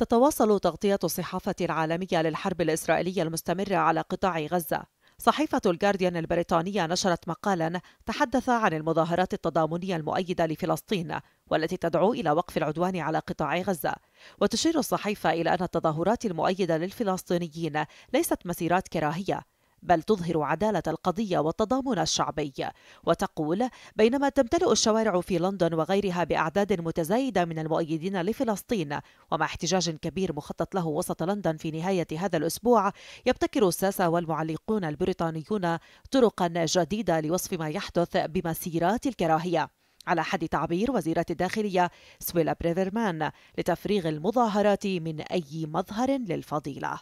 تتواصل تغطية الصحافة العالمية للحرب الإسرائيلية المستمرة على قطاع غزة. صحيفة الجارديان البريطانية نشرت مقالا تحدث عن المظاهرات التضامنية المؤيدة لفلسطين والتي تدعو إلى وقف العدوان على قطاع غزة، وتشير الصحيفة إلى أن التظاهرات المؤيدة للفلسطينيين ليست مسيرات كراهية، بل تظهر عدالة القضية والتضامن الشعبي وتقول بينما تمتلئ الشوارع في لندن وغيرها بأعداد متزايدة من المؤيدين لفلسطين ومع احتجاج كبير مخطط له وسط لندن في نهاية هذا الأسبوع يبتكر الساسة والمعلقون البريطانيون طرقا جديدة لوصف ما يحدث بمسيرات الكراهية على حد تعبير وزيرة الداخلية سويلا بريفرمان لتفريغ المظاهرات من أي مظهر للفضيلة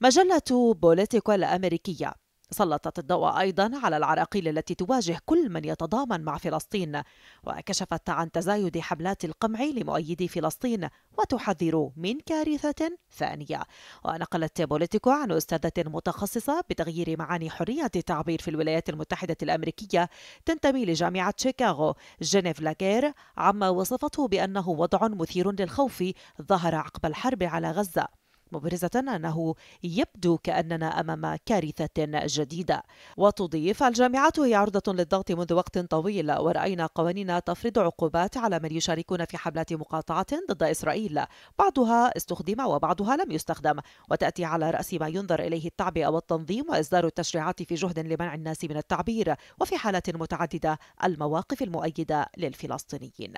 مجلة بوليتيكو الأمريكية سلطت الضوء ايضا على العراقيل التي تواجه كل من يتضامن مع فلسطين وكشفت عن تزايد حملات القمع لمؤيدي فلسطين وتحذر من كارثه ثانيه ونقلت بوليتيكو عن استاذه متخصصه بتغيير معاني حريه التعبير في الولايات المتحده الامريكيه تنتمي لجامعه شيكاغو جينيف لاكير عما وصفته بانه وضع مثير للخوف ظهر عقب الحرب على غزه مبرزة أنه يبدو كأننا أمام كارثة جديدة وتضيف الجامعات هي عرضة للضغط منذ وقت طويل ورأينا قوانين تفرض عقوبات على من يشاركون في حملات مقاطعة ضد إسرائيل بعضها استخدم وبعضها لم يستخدم وتأتي على رأس ما ينظر إليه التعبئة والتنظيم وإصدار التشريعات في جهد لمنع الناس من التعبير وفي حالات متعددة المواقف المؤيدة للفلسطينيين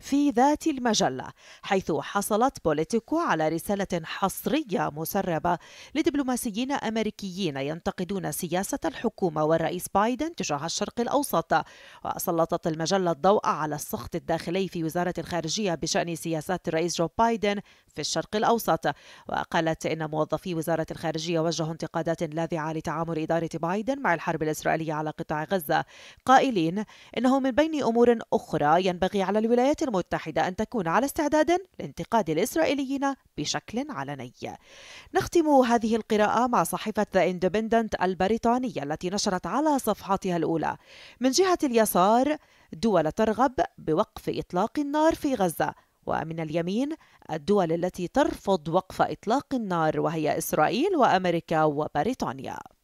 في ذات المجلة حيث حصلت بوليتيكو على رسالة حصرية مسربة لدبلوماسيين أمريكيين ينتقدون سياسة الحكومة والرئيس بايدن تجاه الشرق الأوسط وسلطت المجلة الضوء على السخط الداخلي في وزارة الخارجية بشأن سياسات الرئيس جو بايدن في الشرق الأوسط وقالت إن موظفي وزارة الخارجية وجهوا انتقادات لاذعة لتعامل إدارة بايدن مع الحرب الإسرائيلية على قطاع غزة قائلين إنه من بين أمور أخرى ينبغي على الولايات المتحدة أن تكون على استعداد لانتقاد الإسرائيليين بشكل علني نختم هذه القراءة مع صحيفة The Independent البريطانية التي نشرت على صفحتها الأولى من جهة اليسار دول ترغب بوقف إطلاق النار في غزة ومن اليمين الدول التي ترفض وقف إطلاق النار وهي إسرائيل وأمريكا وبريطانيا